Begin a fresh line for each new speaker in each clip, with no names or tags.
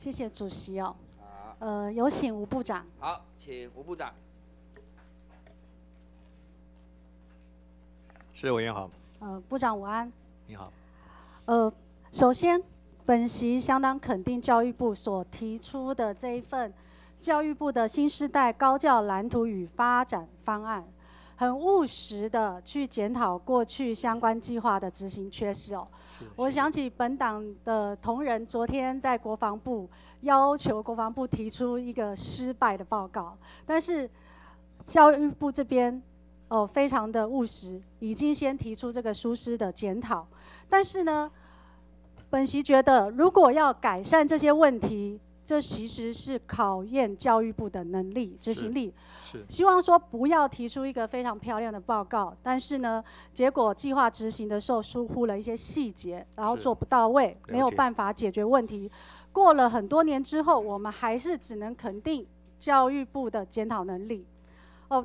谢谢主席哦。呃，有请吴部长。
好，请吴部长。是委员好。
呃，部长午安。你好。呃，首先，本席相当肯定教育部所提出的这一份教育部的新时代高教蓝图与发展方案。很务实的去检讨过去相关计划的执行缺失哦。我想起本党的同仁昨天在国防部要求国防部提出一个失败的报告，但是教育部这边哦非常的务实，已经先提出这个疏失的检讨。但是呢，本席觉得如果要改善这些问题，这其实是考验教育部的能力、执行力。希望说不要提出一个非常漂亮的报告，但是呢，结果计划执行的时候疏忽了一些细节，然后做不到位，没有办法解决问题。过了很多年之后，我们还是只能肯定教育部的检讨能力。哦，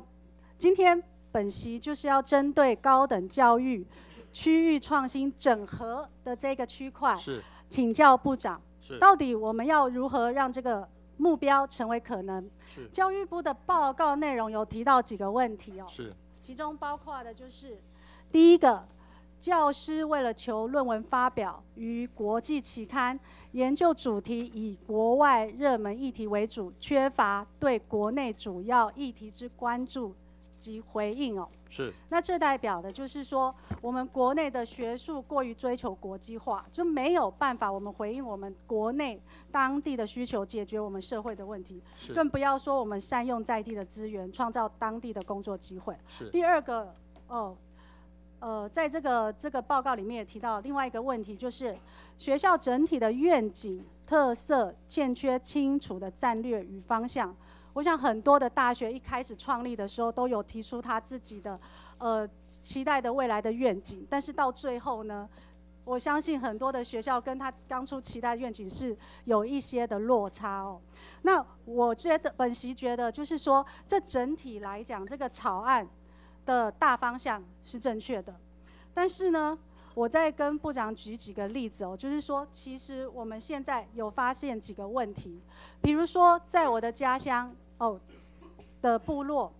今天本席就是要针对高等教育、区域创新整合的这个区块，请教部长。到底我们要如何让这个目标成为可能？是教育部的报告内容有提到几个问题哦，是其中包括的就是第一个，教师为了求论文发表于国际期刊，研究主题以国外热门议题为主，缺乏对国内主要议题之关注。及回应哦，是。那这代表的就是说，我们国内的学术过于追求国际化，就没有办法我们回应我们国内当地的需求，解决我们社会的问题。是。更不要说我们善用在地的资源，创造当地的工作机会。是。第二个哦，呃，在这个这个报告里面也提到另外一个问题，就是学校整体的愿景特色欠缺清楚的战略与方向。我想很多的大学一开始创立的时候都有提出他自己的，呃，期待的未来的愿景，但是到最后呢，我相信很多的学校跟他当初期待愿景是有一些的落差哦。那我觉得本席觉得就是说，这整体来讲，这个草案的大方向是正确的，但是呢，我再跟部长举几个例子哦，就是说，其实我们现在有发现几个问题，比如说在我的家乡。哦，的部落，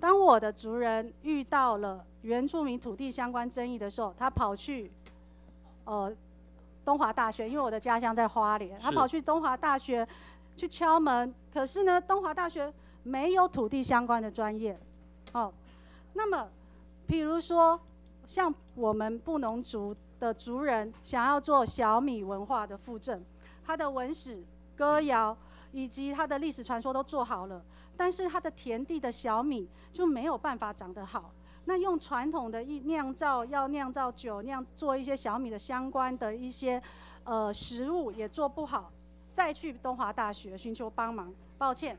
当我的族人遇到了原住民土地相关争议的时候，他跑去，呃，东华大学，因为我的家乡在花莲，他跑去东华大学去敲门，可是呢，东华大学没有土地相关的专业，哦，那么，比如说像我们布农族的族人想要做小米文化的附赠，他的文史歌谣。以及它的历史传说都做好了，但是它的田地的小米就没有办法长得好。那用传统的一酿造要酿造酒，酿做一些小米的相关的一些呃食物也做不好。再去东华大学寻求帮忙，抱歉，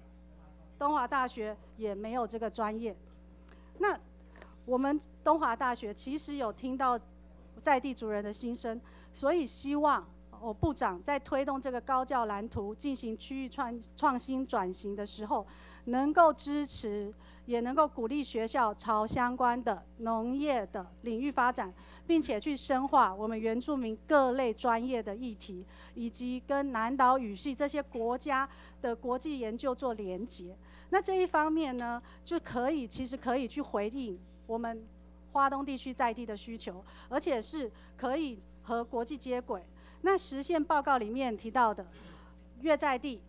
东华大学也没有这个专业。那我们东华大学其实有听到在地族人的心声，所以希望。我部长在推动这个高教蓝图进行区域创创新转型的时候，能够支持，也能够鼓励学校朝相关的农业的领域发展，并且去深化我们原住民各类专业的议题，以及跟南岛语系这些国家的国际研究做连结。那这一方面呢，就可以其实可以去回应我们华东地区在地的需求，而且是可以和国际接轨。那实现报告里面提到的越在地、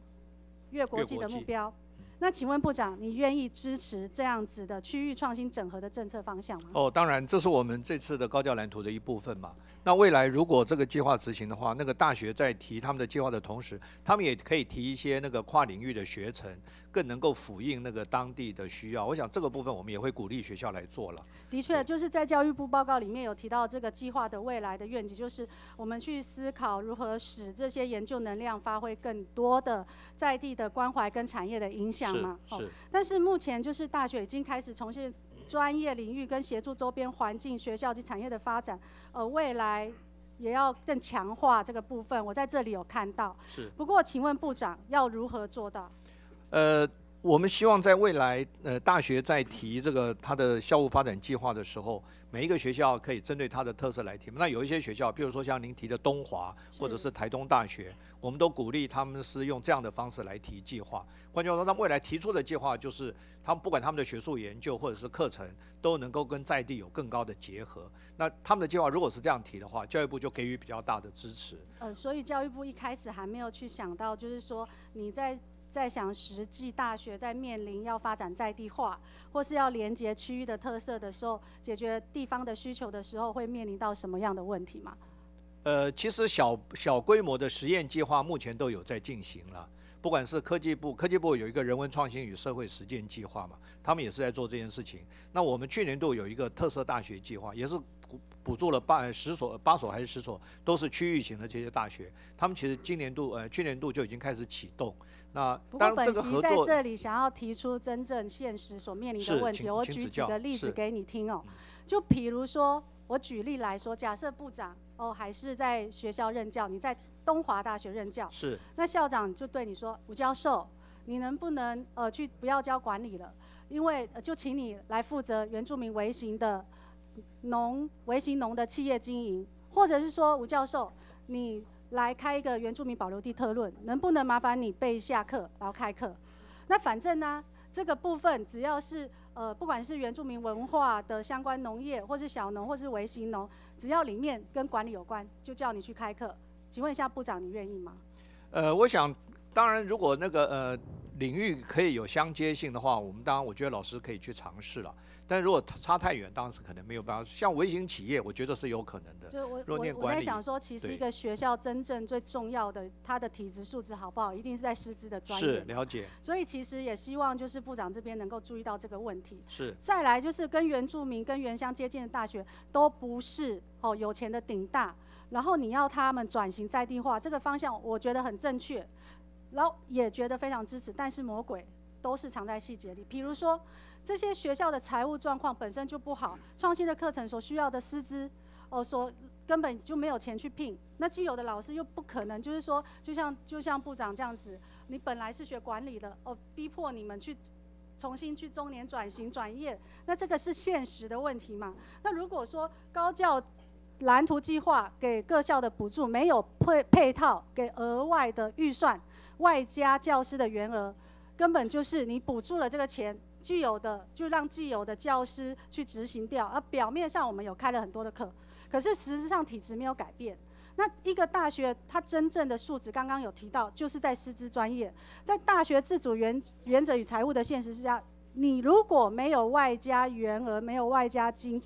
越国际的目标，那请问部长，你愿意支持这样子的区域创新整合的政策方向吗？
哦，当然，这是我们这次的高教蓝图的一部分嘛。那未来如果这个计划执行的话，那个大学在提他们的计划的同时，他们也可以提一些那个跨领域的学程。更能够辅应那个当地的需要，我想这个部分我们也会鼓励学校来做了。
的确，就是在教育部报告里面有提到这个计划的未来的愿景，就是我们去思考如何使这些研究能量发挥更多的在地的关怀跟产业的影响嘛。是。是。但是目前就是大学已经开始从事专业领域跟协助周边环境、学校及产业的发展，呃，未来也要更强化这个部分。我在这里有看到。是。不过，请问部长要如何做到？
呃，我们希望在未来，呃，大学在提这个它的校务发展计划的时候，每一个学校可以针对它的特色来提。那有一些学校，比如说像您提的东华，或者是台东大学，我们都鼓励他们是用这样的方式来提计划。换句话说，那未来提出的计划就是他们不管他们的学术研究或者是课程，都能够跟在地有更高的结合。那他们的计划如果是这样提的话，教育部就给予比较大的支持。
呃，所以教育部一开始还没有去想到，就是说你在。在想，实际大学在面临要发展在地化，或是要连接区域的特色的时候，解决地方的需求的时候，会面临到什么样的问题吗？
呃，其实小小规模的实验计划，目前都有在进行了。不管是科技部，科技部有一个人文创新与社会实践计划嘛，他们也是在做这件事情。那我们去年度有一个特色大学计划，也是补补助了八十所八所还是十所，都是区域型的这些大学。他们其实今年度呃去年度就已经开始启动。那不过，本席在这
里想要提出真正现实所面临的问题，我举几个例子给你听哦。就比如说，我举例来说，假设部长哦还是在学校任教，你在。东华大学任教是，那校长就对你说：“吴教授，你能不能呃去不要教管理了？因为就请你来负责原住民微型的农、微型农的企业经营，或者是说，吴教授，你来开一个原住民保留地特论，能不能麻烦你备一下课，然后开课？那反正呢，这个部分只要是呃，不管是原住民文化的相关农业，或是小农，或是微型农，只要里面跟管理有关，就叫你去开课。”请问一下部长，你愿意吗？
呃，我想，当然，如果那个呃领域可以有相接性的话，我们当然，我觉得老师可以去尝试了。但如果差太远，当时可能没有办法。像微型企业，我觉得是有可能的。
就我我在想说，其实一个学校真正最重要的，它的体质素质好不好，一定是在师资的专业了解。所以其实也希望就是部长这边能够注意到这个问题。是。再来就是跟原住民、跟原乡接近的大学，都不是哦有钱的顶大。然后你要他们转型在地化这个方向，我觉得很正确，然后也觉得非常支持。但是魔鬼都是藏在细节里，比如说这些学校的财务状况本身就不好，创新的课程所需要的师资，哦，所根本就没有钱去聘。那既有的老师又不可能，就是说，就像就像部长这样子，你本来是学管理的，哦，逼迫你们去重新去中年转型转业，那这个是现实的问题嘛？那如果说高教蓝图计划给各校的补助没有配配套，给额外的预算，外加教师的员额，根本就是你补助了这个钱，既有的就让既有的教师去执行掉。而表面上我们有开了很多的课，可是实质上体制没有改变。那一个大学它真正的素质，刚刚有提到，就是在师资专业，在大学自主原原则与财务的现实之下，你如果没有外加员额，没有外加金，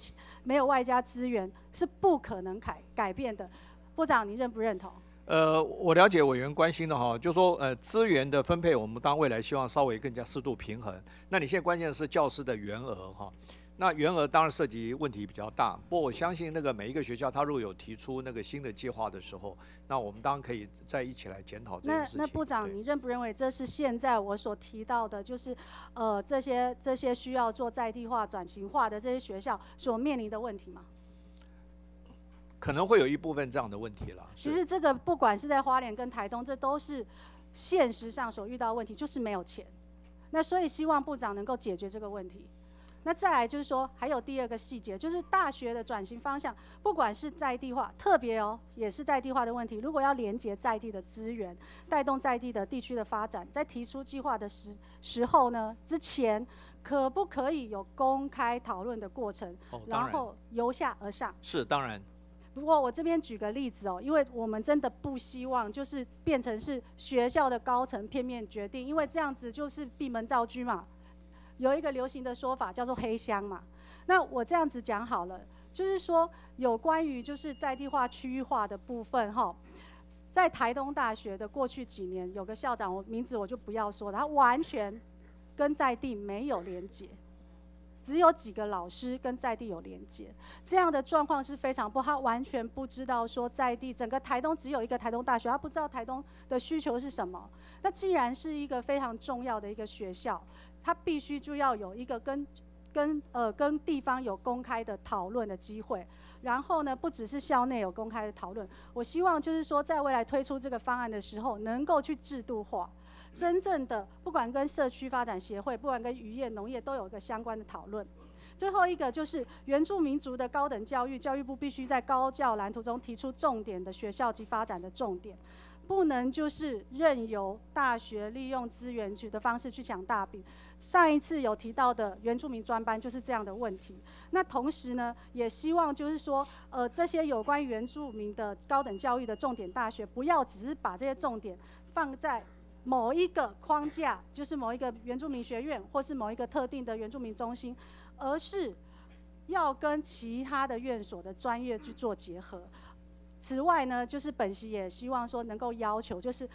没有外加资源，是不可能改改变的。部长，你认不认同？
呃，我了解委员关心的哈，就说呃资源的分配，我们当未来希望稍微更加适度平衡。那你现在关键是教师的员额哈。那原额当然涉及问题比较大，不过我相信那个每一个学校，他如果有提出那个新的计划的时候，那我们当然可以再一起来检讨这件事情。那那
部长，你认不认为这是现在我所提到的，就是呃这些这些需要做在地化转型化的这些学校所面临的问题吗？
可能会有一部分这样的问题了。
其实这个不管是在花莲跟台东，这都是现实上所遇到问题，就是没有钱。那所以希望部长能够解决这个问题。那再来就是说，还有第二个细节，就是大学的转型方向，不管是在地化，特别哦，也是在地化的问题。如果要连接在地的资源，带动在地的地区的发展，在提出计划的时时候呢，之前可不可以有公开讨论的过程？哦，然。然后由下而上。是当然。不过我这边举个例子哦，因为我们真的不希望就是变成是学校的高层片面决定，因为这样子就是闭门造车嘛。有一个流行的说法叫做“黑箱”嘛，那我这样子讲好了，就是说有关于就是在地化区域化的部分哈，在台东大学的过去几年有个校长，我名字我就不要说，了，他完全跟在地没有连结。只有几个老师跟在地有连接，这样的状况是非常不。他完全不知道说在地整个台东只有一个台东大学，他不知道台东的需求是什么。那既然是一个非常重要的一个学校，他必须就要有一个跟跟呃跟地方有公开的讨论的机会。然后呢，不只是校内有公开的讨论。我希望就是说，在未来推出这个方案的时候，能够去制度化。真正的，不管跟社区发展协会，不管跟渔业、农业，都有一个相关的讨论。最后一个就是原住民族的高等教育，教育部必须在高教蓝图中提出重点的学校及发展的重点，不能就是任由大学利用资源局的方式去抢大饼。上一次有提到的原住民专班就是这样的问题。那同时呢，也希望就是说，呃，这些有关原住民的高等教育的重点大学，不要只是把这些重点放在。某一个框架，就是某一个原住民学院，或是某一个特定的原住民中心，而是要跟其他的院所的专业去做结合。此外呢，就是本席也希望说能够要求，就是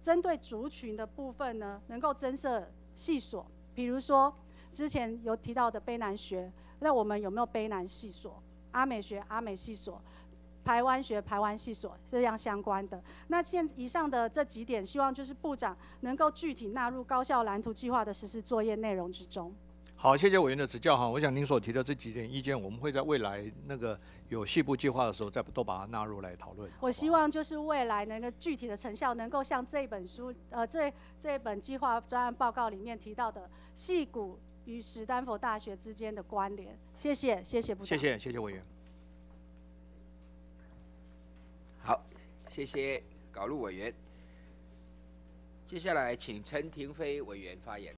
针对族群的部分呢，能够增设系所，比如说之前有提到的卑南学，那我们有没有卑南系所？阿美学、阿美系所？台湾学、台湾系所这样相关的，那现以上的这几点，希望就是部长能够具体纳入高校蓝图计划的实施作业内容之中。
好，谢谢委员的指教哈。我想您所提的这几点意见，我们会在未来那个有细部计划的时候，再都把它纳入来讨论。
我希望就是未来能够具体的成效，能够像这本书，呃，这这本计划专案报告里面提到的系谷与史丹佛大学之间的关联。谢谢，谢谢部
长，谢谢谢谢委员。好，谢谢高露委员。接下来请陈亭飞委员发言。